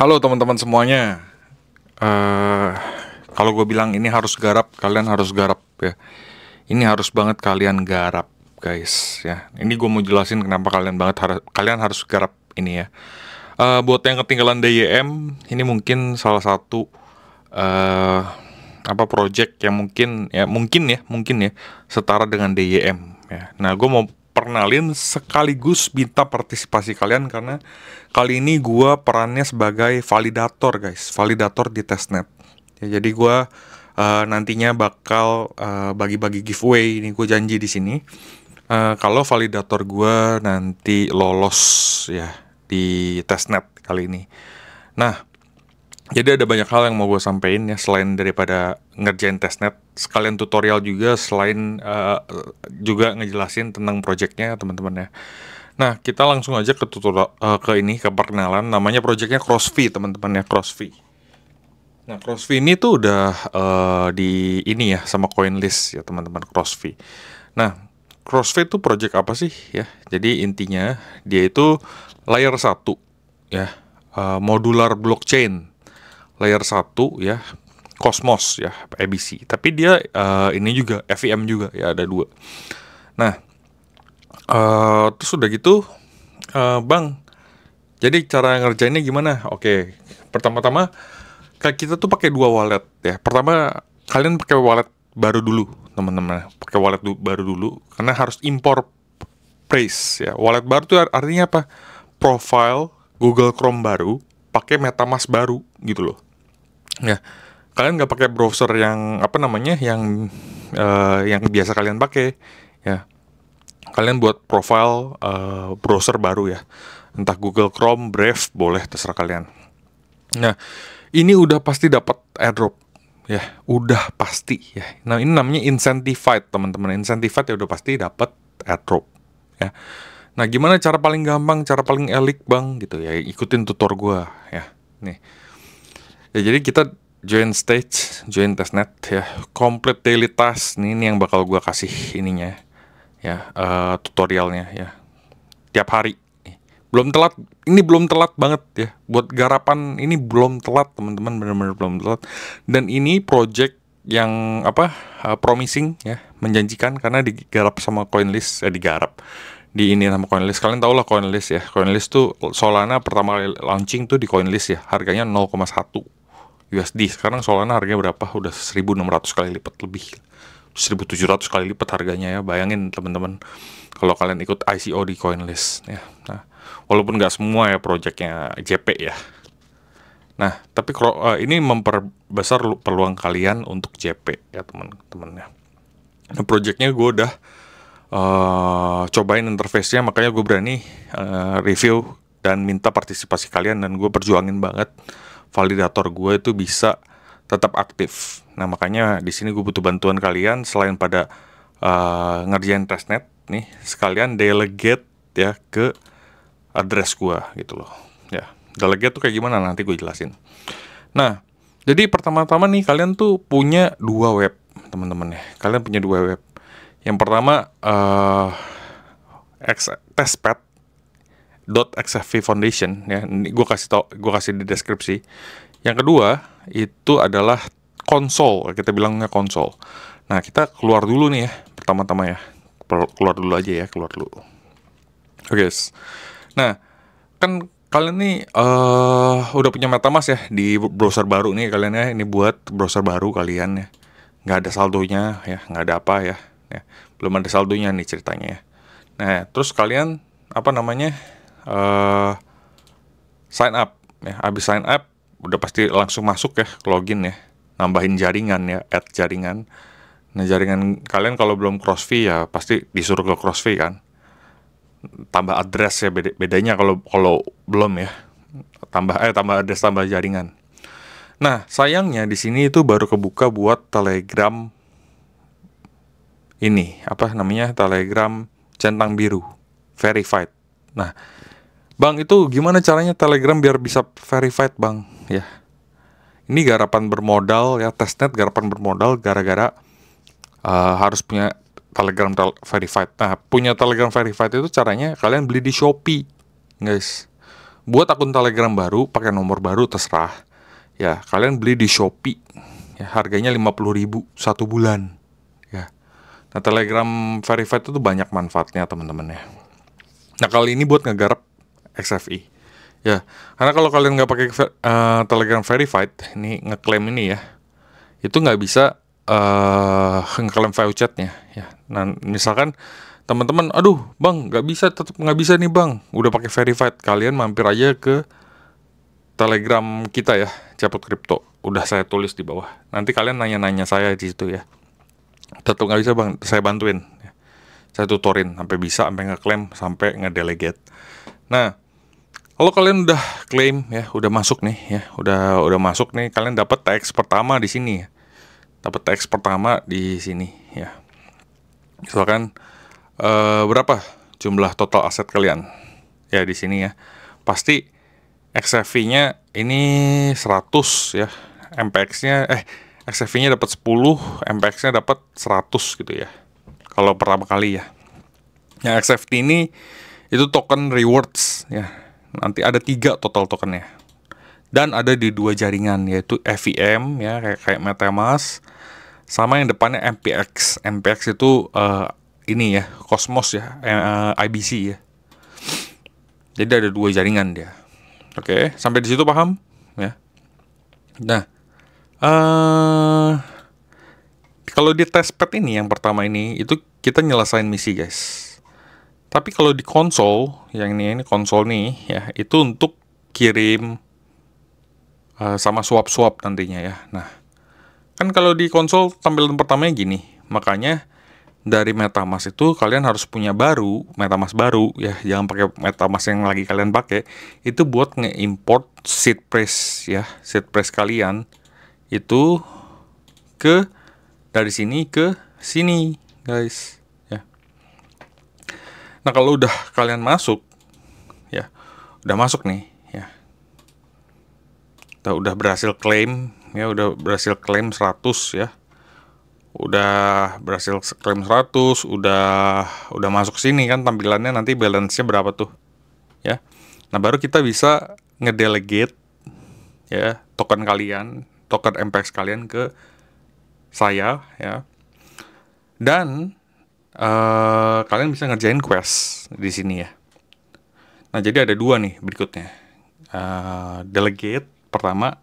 Halo teman-teman semuanya. Uh, kalau gue bilang ini harus garap, kalian harus garap ya. Ini harus banget kalian garap, guys ya. Ini gue mau jelasin kenapa kalian banget harus kalian harus garap ini ya. Uh, buat yang ketinggalan DYM, ini mungkin salah satu uh, apa project yang mungkin ya mungkin ya mungkin ya setara dengan DYM ya. Nah, gue mau pernalin sekaligus minta partisipasi kalian karena kali ini gue perannya sebagai validator guys, validator di testnet. Ya, jadi gue uh, nantinya bakal bagi eh, bagi-bagi giveaway ini gue janji di sini. Uh, kalau validator gue nanti lolos ya di testnet kali ini. Nah, jadi ada banyak hal yang mau gue sampein ya selain daripada ngerjain testnet sekalian tutorial juga selain uh, juga ngejelasin tentang projectnya teman-teman ya nah kita langsung aja ke tutorial uh, ke ini ke perkenalan namanya projectnya crossfit teman-teman ya crossfit Nah, CrossFit ini tuh udah uh, di ini ya sama CoinList ya teman-teman CrossFit. Nah, CrossFit tuh project apa sih ya? Jadi intinya dia itu layer satu ya, uh, modular blockchain layer 1 ya Cosmos ya ABC tapi dia uh, ini juga FEM juga ya ada dua nah uh, terus udah gitu uh, bang jadi cara ngerjainnya gimana oke pertama-tama kita tuh pakai dua wallet ya pertama kalian pakai wallet baru dulu teman-teman pakai wallet du baru dulu karena harus impor price ya wallet baru tuh artinya apa profile Google Chrome baru pakai MetaMask baru gitu loh ya kalian nggak pakai browser yang apa namanya yang uh, yang biasa kalian pakai ya kalian buat profile uh, browser baru ya entah Google Chrome Brave boleh terserah kalian nah ini udah pasti dapat airdrop ya udah pasti ya nah ini namanya incentivized teman-teman incentivized ya udah pasti dapat airdrop ya nah gimana cara paling gampang cara paling elik bang gitu ya ikutin tutor gua ya nih ya jadi kita join stage join testnet ya complete daily task ini, ini yang bakal gue kasih ininya ya uh, tutorialnya ya tiap hari belum telat ini belum telat banget ya buat garapan ini belum telat teman-teman benar-benar belum telat dan ini project yang apa uh, promising ya menjanjikan karena digarap sama CoinList ya digarap di ini sama CoinList kalian tau lah CoinList ya CoinList tuh Solana pertama kali launching tuh di CoinList ya harganya 0,1 USD sekarang soalnya harganya berapa udah 1600 kali lipat lebih 1700 kali lipat harganya ya bayangin teman-teman kalau kalian ikut ICO di Coinlist ya nah walaupun nggak semua ya projectnya JP ya nah tapi kalau uh, ini memperbesar peluang kalian untuk JP ya teman-teman ya nah, projectnya gue udah uh, cobain interface-nya makanya gue berani uh, review dan minta partisipasi kalian dan gue perjuangin banget validator gue itu bisa tetap aktif. Nah makanya di sini gue butuh bantuan kalian selain pada uh, ngerjain testnet nih, sekalian delegate ya ke address gue gitu loh. Ya delegate tuh kayak gimana nah, nanti gue jelasin. Nah jadi pertama-tama nih kalian tuh punya dua web teman-teman ya. Kalian punya dua web. Yang pertama uh, X, testpad .xfv Foundation ya. Ini gue kasih tau, gue kasih di deskripsi. Yang kedua itu adalah konsol, kita bilangnya konsol. Nah kita keluar dulu nih ya, pertama-tama ya, keluar dulu aja ya, keluar dulu. Oke, okay. nah kan kalian nih uh, udah punya MetaMask ya di browser baru nih kalian ya, ini buat browser baru kalian ya, nggak ada saldonya ya, nggak ada apa ya, ya, belum ada saldonya nih ceritanya ya. Nah terus kalian apa namanya uh, sign up ya habis sign up udah pasti langsung masuk ya login ya nambahin jaringan ya add jaringan nah jaringan kalian kalau belum cross fee ya pasti disuruh ke fee kan tambah address ya beda bedanya kalau kalau belum ya tambah eh tambah address tambah jaringan nah sayangnya di sini itu baru kebuka buat telegram ini apa namanya telegram centang biru verified nah Bang itu gimana caranya Telegram biar bisa verified bang? Ya, ini garapan bermodal ya testnet garapan bermodal gara-gara uh, harus punya Telegram tel verified. Nah punya Telegram verified itu caranya kalian beli di Shopee, guys. Buat akun Telegram baru pakai nomor baru terserah. Ya kalian beli di Shopee. Ya, harganya 50.000 satu bulan. Ya. Nah Telegram verified itu banyak manfaatnya teman-teman ya. Nah kali ini buat ngegarap XFI. Ya, karena kalau kalian nggak pakai uh, Telegram Verified, ini ngeklaim ini ya, itu nggak bisa uh, ngeklaim chatnya, Ya, nah misalkan teman-teman, aduh bang, nggak bisa, tetap nggak bisa nih bang, udah pakai Verified, kalian mampir aja ke Telegram kita ya, Cepot Crypto, Udah saya tulis di bawah. Nanti kalian nanya-nanya saya di situ ya. Tetap nggak bisa bang, saya bantuin. Saya tutorin sampai bisa, sampai ngeklaim, sampai ngedelegate. Nah, kalau kalian udah claim ya, udah masuk nih ya, udah udah masuk nih, kalian dapat teks pertama di sini ya. Dapat teks pertama di sini ya. Misalkan eh, berapa jumlah total aset kalian? Ya di sini ya. Pasti XFV-nya ini 100 ya. MPX-nya eh XFV-nya dapat 10, MPX-nya dapat 100 gitu ya. Kalau pertama kali ya. Yang XFT ini itu token rewards ya Nanti ada tiga total tokennya. Dan ada di dua jaringan yaitu FVM ya kayak, kayak MetaMask sama yang depannya MPX. MPX itu uh, ini ya Cosmos ya uh, eh, IBC ya. Jadi ada dua jaringan dia. Oke, sampai di situ paham ya. Nah, uh, kalau di testpad ini yang pertama ini itu kita nyelesain misi guys tapi kalau di konsol, yang ini ini konsol nih ya, itu untuk kirim uh, sama swap-swap nantinya ya. Nah, kan kalau di konsol tampilan pertamanya gini. Makanya dari MetaMask itu kalian harus punya baru, MetaMask baru ya, jangan pakai MetaMask yang lagi kalian pakai. Itu buat nge-import seed press ya, seed press kalian itu ke dari sini ke sini, guys. Nah kalau udah kalian masuk, ya udah masuk nih, ya. Kita udah berhasil klaim, ya udah berhasil klaim 100 ya. Udah berhasil klaim 100, udah udah masuk sini kan tampilannya nanti balance-nya berapa tuh, ya. Nah baru kita bisa ngedelegate ya token kalian, token MPX kalian ke saya ya. Dan uh, kalian bisa ngerjain quest di sini ya. Nah, jadi ada dua nih berikutnya. Uh, delegate pertama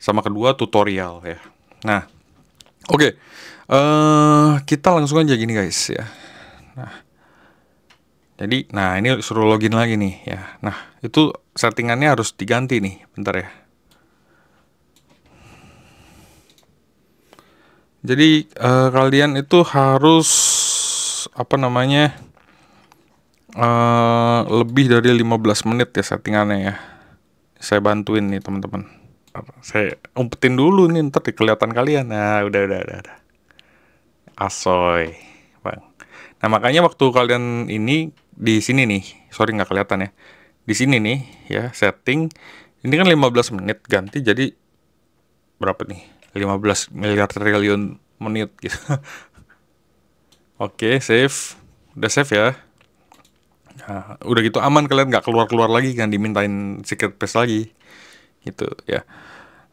sama kedua tutorial ya. Nah, oke. Okay. Uh, eh, kita langsung aja gini guys ya. Nah, jadi, nah ini suruh login lagi nih ya. Nah, itu settingannya harus diganti nih, bentar ya. Jadi uh, kalian itu harus apa namanya uh, lebih dari 15 menit ya settingannya ya saya bantuin nih teman-teman saya umpetin dulu nih ntar kelihatan kalian nah udah udah udah, udah. asoy bang nah makanya waktu kalian ini di sini nih sorry nggak kelihatan ya di sini nih ya setting ini kan 15 menit ganti jadi berapa nih 15 miliar triliun menit gitu Oke, safe Udah safe ya. Nah, udah gitu aman kalian nggak keluar-keluar lagi kan dimintain secret pass lagi. Gitu ya.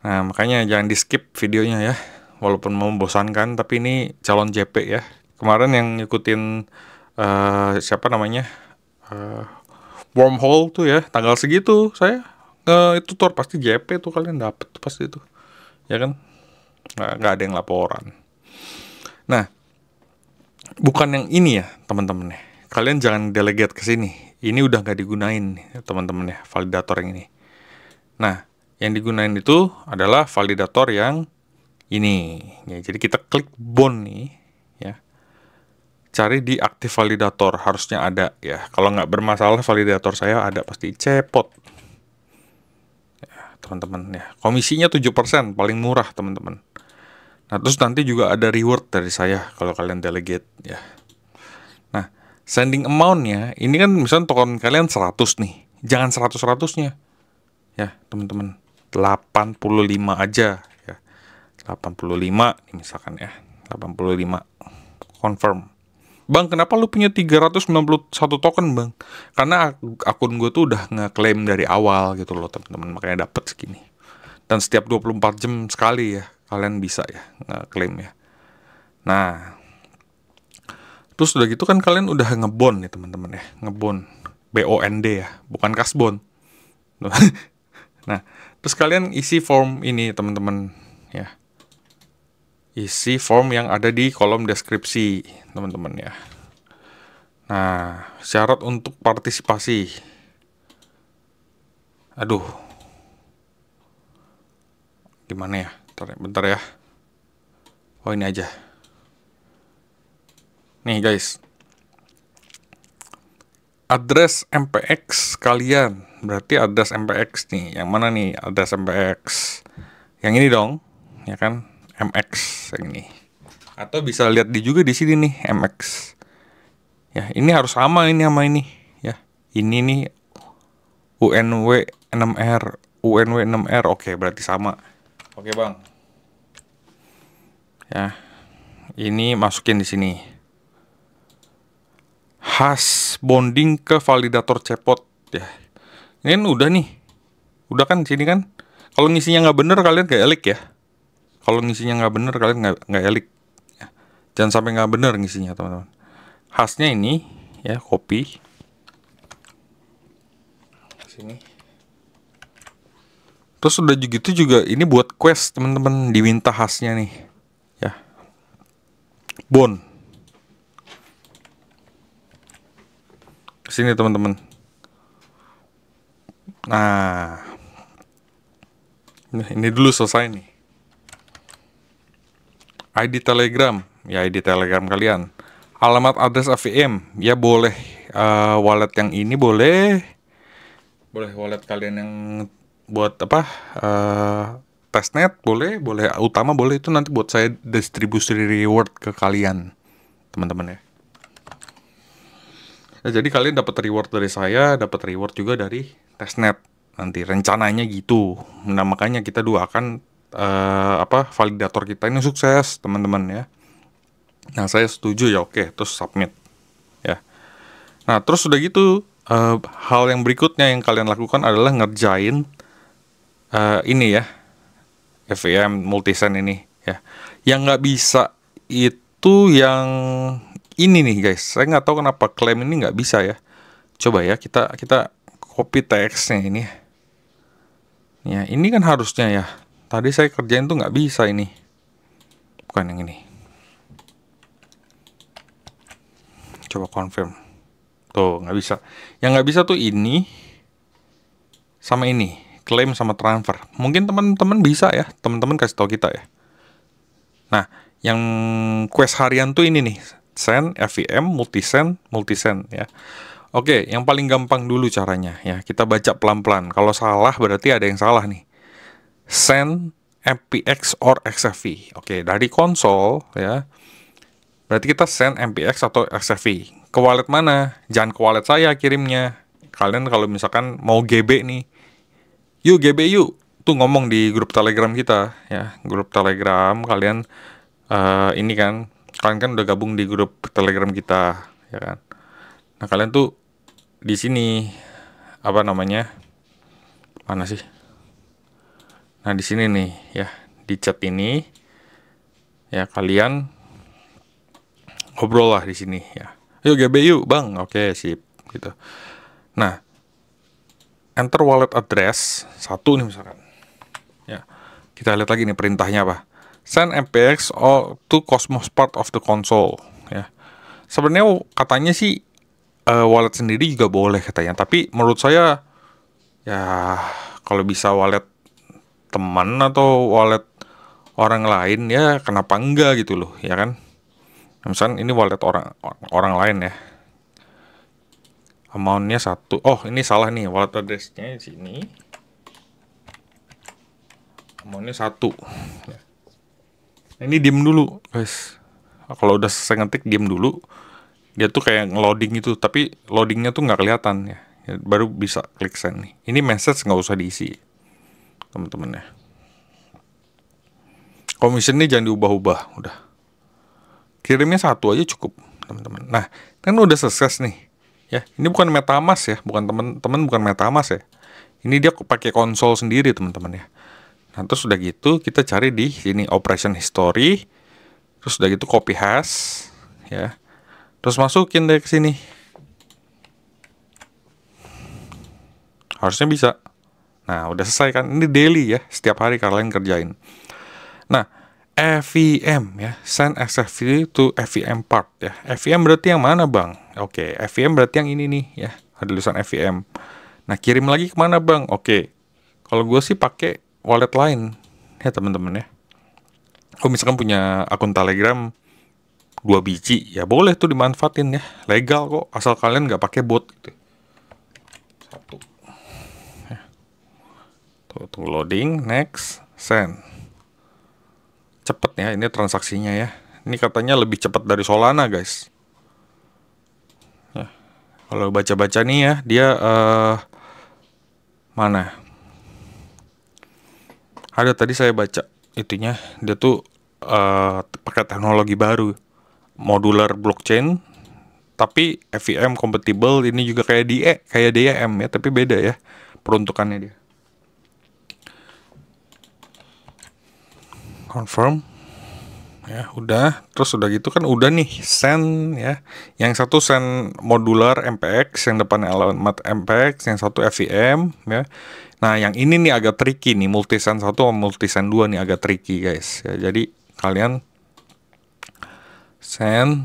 Nah, makanya jangan di-skip videonya ya. Walaupun membosankan tapi ini calon JP ya. Kemarin yang ngikutin uh, siapa namanya? Uh, wormhole tuh ya, tanggal segitu saya uh, itu tor pasti JP tuh kalian dapet tuh pasti itu. Ya kan? nggak gak ada yang laporan. Nah, bukan yang ini ya teman-teman ya kalian jangan delegate ke sini ini udah nggak digunain teman-teman ya validator yang ini nah yang digunain itu adalah validator yang ini ya jadi kita klik bond nih ya cari di aktif validator harusnya ada ya kalau nggak bermasalah validator saya ada pasti cepot ya, teman-teman ya komisinya 7% paling murah teman-teman Nah, terus nanti juga ada reward dari saya kalau kalian delegate ya. Nah, sending amount-nya ini kan misalnya token kalian 100 nih. Jangan 100-100-nya. Ya, teman-teman. 85 aja ya. 85 misalkan ya. 85 confirm. Bang, kenapa lu punya 391 token, Bang? Karena akun gue tuh udah ngeklaim dari awal gitu loh, teman-teman. Makanya dapet segini. Dan setiap 24 jam sekali ya, kalian bisa ya ngeklaim ya. Nah, terus udah gitu kan kalian udah ngebon nih teman-teman ya, ngebon BOND ya, bukan kasbon. nah, terus kalian isi form ini teman-teman ya. Isi form yang ada di kolom deskripsi, teman-teman ya. Nah, syarat untuk partisipasi. Aduh. Gimana ya? bentar, ya, bentar ya oh ini aja nih guys address MPX kalian berarti address MPX nih yang mana nih address MPX yang ini dong ya kan MX yang ini atau bisa lihat di juga di sini nih MX ya ini harus sama ini sama ini ya ini nih UNW 6R UNW 6R oke berarti sama Oke bang. Ya, ini masukin di sini. Has bonding ke validator cepot ya. Ini kan udah nih, udah kan sini kan. Kalau ngisinya nggak bener kalian gak elik ya. Kalau ngisinya nggak bener kalian nggak nggak elik. Ya. Jangan sampai nggak bener ngisinya teman-teman. Hasnya ini ya copy. Sini. Terus udah gitu juga ini buat quest teman-teman diminta khasnya nih. Ya. Bon. Sini teman-teman. Nah. Nah, ini dulu selesai nih. ID Telegram, ya ID Telegram kalian. Alamat address AVM, ya boleh uh, wallet yang ini boleh. Boleh wallet kalian yang buat apa uh, testnet boleh boleh utama boleh itu nanti buat saya distribusi reward ke kalian teman-teman ya nah, jadi kalian dapat reward dari saya dapat reward juga dari testnet nanti rencananya gitu nah makanya kita doakan uh, apa validator kita ini sukses teman-teman ya nah saya setuju ya oke terus submit ya nah terus sudah gitu uh, hal yang berikutnya yang kalian lakukan adalah ngerjain uh, ini ya FVM multisen ini ya yang nggak bisa itu yang ini nih guys saya nggak tahu kenapa klaim ini nggak bisa ya coba ya kita kita copy teksnya ini ya ini kan harusnya ya tadi saya kerjain tuh nggak bisa ini bukan yang ini coba confirm tuh nggak bisa yang nggak bisa tuh ini sama ini klaim sama transfer. Mungkin teman-teman bisa ya, teman-teman kasih tahu kita ya. Nah, yang quest harian tuh ini nih, send FVM, multisend multisend ya. Oke, yang paling gampang dulu caranya ya. Kita baca pelan-pelan. Kalau salah berarti ada yang salah nih. send MPX or XFV. Oke, dari konsol ya. Berarti kita send MPX atau XFV. Ke wallet mana? Jangan ke wallet saya kirimnya. Kalian kalau misalkan mau GB nih, yuk GBU tuh ngomong di grup Telegram kita ya grup Telegram kalian uh, ini kan kalian kan udah gabung di grup Telegram kita ya kan nah kalian tuh di sini apa namanya mana sih nah di sini nih ya di chat ini ya kalian ngobrol lah di sini ya yuk GB yuk bang oke sip gitu nah enter wallet address satu nih misalkan ya kita lihat lagi nih perintahnya apa send mpx to cosmos part of the console ya sebenarnya katanya sih uh, wallet sendiri juga boleh katanya tapi menurut saya ya kalau bisa wallet teman atau wallet orang lain ya kenapa enggak gitu loh ya kan misalnya ini wallet orang orang lain ya amountnya satu oh ini salah nih wallet addressnya di sini amountnya satu nah, ini diem dulu guys kalau udah selesai ngetik diem dulu dia tuh kayak ngeloading itu, tapi loadingnya tuh nggak kelihatan ya. ya baru bisa klik send nih ini message nggak usah diisi teman-teman ya commission ini jangan diubah-ubah udah kirimnya satu aja cukup teman-teman nah kan udah sukses nih Ya, ini bukan MetaMask ya, bukan teman-teman bukan MetaMask ya. Ini dia pakai konsol sendiri teman-teman ya. Nah, terus sudah gitu kita cari di sini operation history. Terus sudah gitu copy hash ya. Terus masukin deh ke sini. Harusnya bisa. Nah, udah selesai kan. Ini daily ya, setiap hari kalian kerjain. Nah, FVM ya, send SFV to FVM part ya. FVM berarti yang mana bang? Oke, okay, FEM berarti yang ini nih ya, ada tulisan FVM. Nah kirim lagi kemana bang? Oke, okay. kalau gue sih pakai wallet lain ya teman-teman ya. Kau oh, misalkan punya akun Telegram dua biji ya boleh tuh dimanfaatin ya, legal kok asal kalian nggak pakai bot gitu. Satu. Ya. Tuh, tunggu loading, next, send. Cepet ya ini transaksinya ya. Ini katanya lebih cepat dari Solana guys. Ya. Kalau baca-baca nih ya dia uh, mana? Ada tadi saya baca itunya dia tuh uh, pakai teknologi baru modular blockchain tapi FVM compatible ini juga kayak DE kayak DEM ya tapi beda ya peruntukannya dia confirm ya udah terus udah gitu kan udah nih send ya yang satu send modular MPX yang depannya alamat MPX yang satu FVM ya nah yang ini nih agak tricky nih multi multisend satu sama multisend dua nih agak tricky guys ya jadi kalian send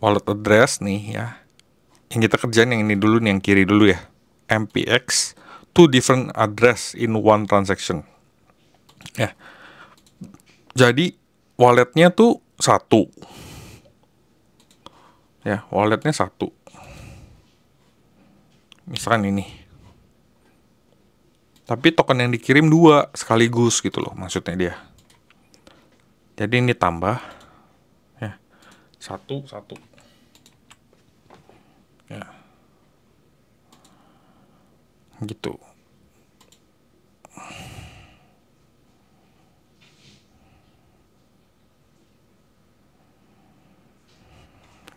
wallet address nih ya yang kita kerjain yang ini dulu nih yang kiri dulu ya MPX two different address in one transaction Ya. Jadi walletnya tuh satu. Ya, walletnya satu. Misalkan ini. Tapi token yang dikirim dua sekaligus gitu loh maksudnya dia. Jadi ini tambah ya. Satu, satu. Ya. Gitu.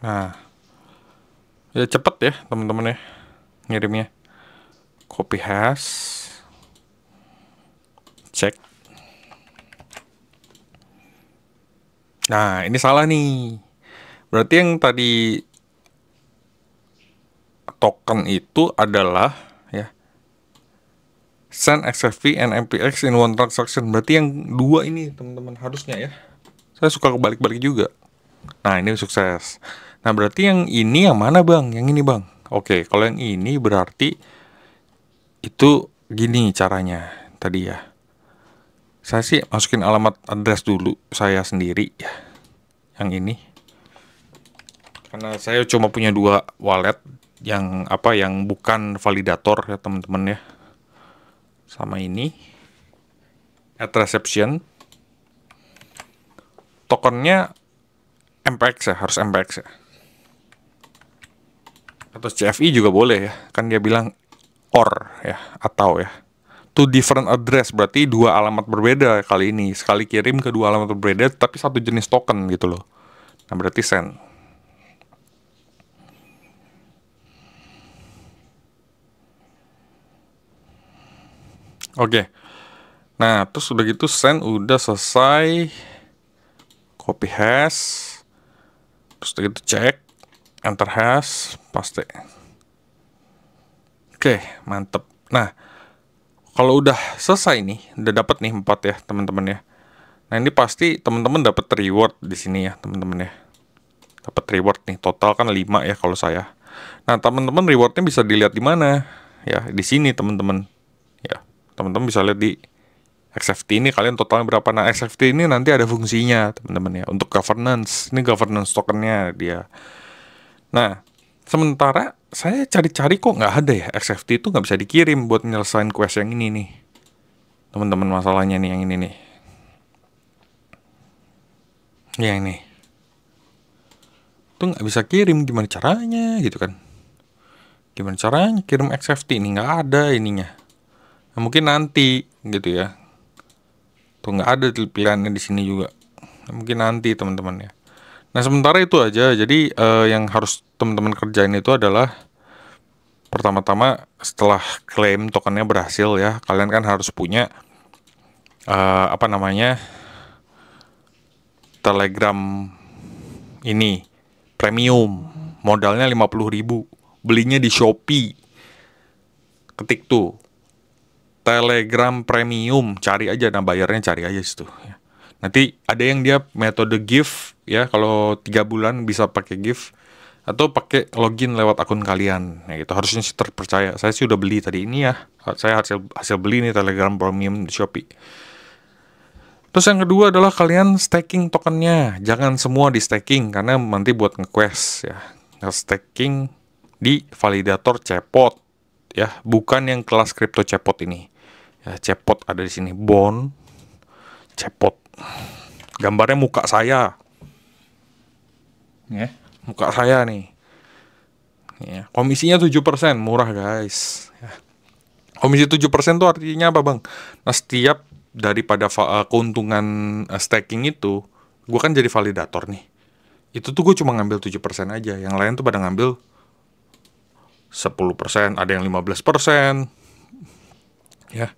Nah, ya cepet ya teman-teman ya ngirimnya. Copy has, cek. Nah, ini salah nih. Berarti yang tadi token itu adalah ya send XFV and MPX in one transaction. Berarti yang dua ini teman-teman harusnya ya. Saya suka kebalik-balik juga. Nah, ini sukses. Nah, berarti yang ini yang mana, Bang? Yang ini, Bang. Oke, kalau yang ini berarti itu gini caranya tadi ya. Saya sih masukin alamat address dulu saya sendiri ya. Yang ini. Karena saya cuma punya dua wallet yang apa yang bukan validator ya teman-teman ya. Sama ini at reception tokennya MPX ya harus MPX ya atau CFI juga boleh ya kan dia bilang or ya atau ya two different address berarti dua alamat berbeda kali ini sekali kirim ke dua alamat berbeda tapi satu jenis token gitu loh nah berarti send oke okay. nah terus udah gitu send udah selesai copy hash terus udah gitu cek enter hash, paste. Oke, mantep. Nah, kalau udah selesai nih, udah dapat nih empat ya, teman-teman ya. Nah, ini pasti teman-teman dapat reward di sini ya, teman-teman ya. Dapat reward nih, total kan 5 ya kalau saya. Nah, teman-teman rewardnya bisa dilihat di mana? Ya, di sini teman-teman. Ya, teman-teman bisa lihat di XFT ini kalian totalnya berapa nah XFT ini nanti ada fungsinya teman-teman ya untuk governance ini governance tokennya dia Nah, sementara saya cari-cari kok nggak ada ya XFT itu nggak bisa dikirim buat nyelesain quest yang ini nih teman-teman masalahnya nih yang ini nih yang ini itu nggak bisa kirim gimana caranya gitu kan gimana caranya kirim XFT ini nggak ada ininya nah, mungkin nanti gitu ya tuh nggak ada pilihannya di sini juga nah, mungkin nanti teman-teman ya Nah sementara itu aja. Jadi uh, yang harus teman-teman kerjain itu adalah pertama-tama setelah klaim tokennya berhasil ya, kalian kan harus punya uh, apa namanya Telegram ini premium modalnya puluh ribu belinya di Shopee ketik tuh Telegram premium cari aja nah bayarnya cari aja situ ya nanti ada yang dia metode gift ya kalau tiga bulan bisa pakai gift atau pakai login lewat akun kalian ya gitu harusnya sih terpercaya saya sih udah beli tadi ini ya saya hasil hasil beli nih telegram premium di shopee terus yang kedua adalah kalian staking tokennya jangan semua di staking karena nanti buat ngequest ya Nge nah, staking di validator cepot ya bukan yang kelas crypto cepot ini ya cepot ada di sini bond cepot gambarnya muka saya yeah. muka saya nih Yeah. komisinya 7% murah guys ya. Komisi komisi 7% tuh artinya apa bang nah setiap daripada eh, keuntungan eh, staking itu gue kan jadi validator nih itu tuh gue cuma ngambil 7% aja yang lain tuh pada ngambil 10% ada yang 15% ya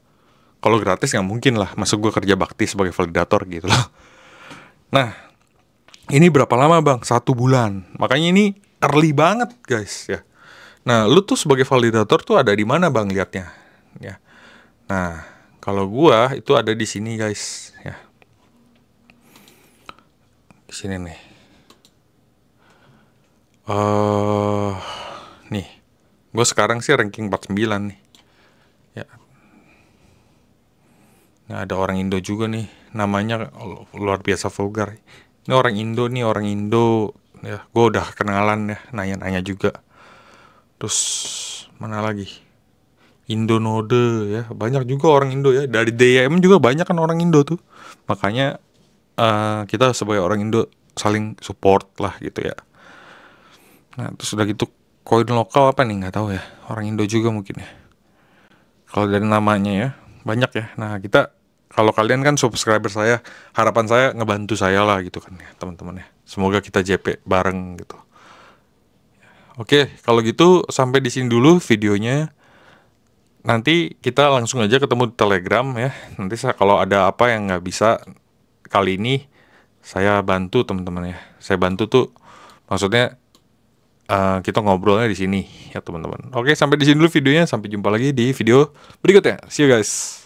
kalau gratis nggak mungkin lah masuk gue kerja bakti sebagai validator gitu loh nah ini berapa lama bang satu bulan makanya ini early banget guys ya nah lu tuh sebagai validator tuh ada di mana bang liatnya ya nah kalau gue itu ada di sini guys ya di sini nih eh uh, nih gue sekarang sih ranking 49 nih Nah, ada orang Indo juga nih, namanya luar biasa vulgar. Ini orang Indo nih, orang Indo. Ya, gue udah kenalan ya, nanya-nanya juga. Terus mana lagi? Indo node ya, banyak juga orang Indo ya. Dari DM juga banyak kan orang Indo tuh. Makanya uh, kita sebagai orang Indo saling support lah gitu ya. Nah, terus udah gitu koin lokal apa nih nggak tahu ya. Orang Indo juga mungkin ya. Kalau dari namanya ya, banyak ya nah kita kalau kalian kan subscriber saya harapan saya ngebantu saya lah gitu kan ya teman-teman ya semoga kita JP bareng gitu oke kalau gitu sampai di sini dulu videonya nanti kita langsung aja ketemu di telegram ya nanti saya kalau ada apa yang nggak bisa kali ini saya bantu teman-teman ya saya bantu tuh maksudnya Eh, kita ngobrolnya di sini ya teman-teman. Oke, sampai di sini dulu videonya. Sampai jumpa lagi di video berikutnya. See you guys.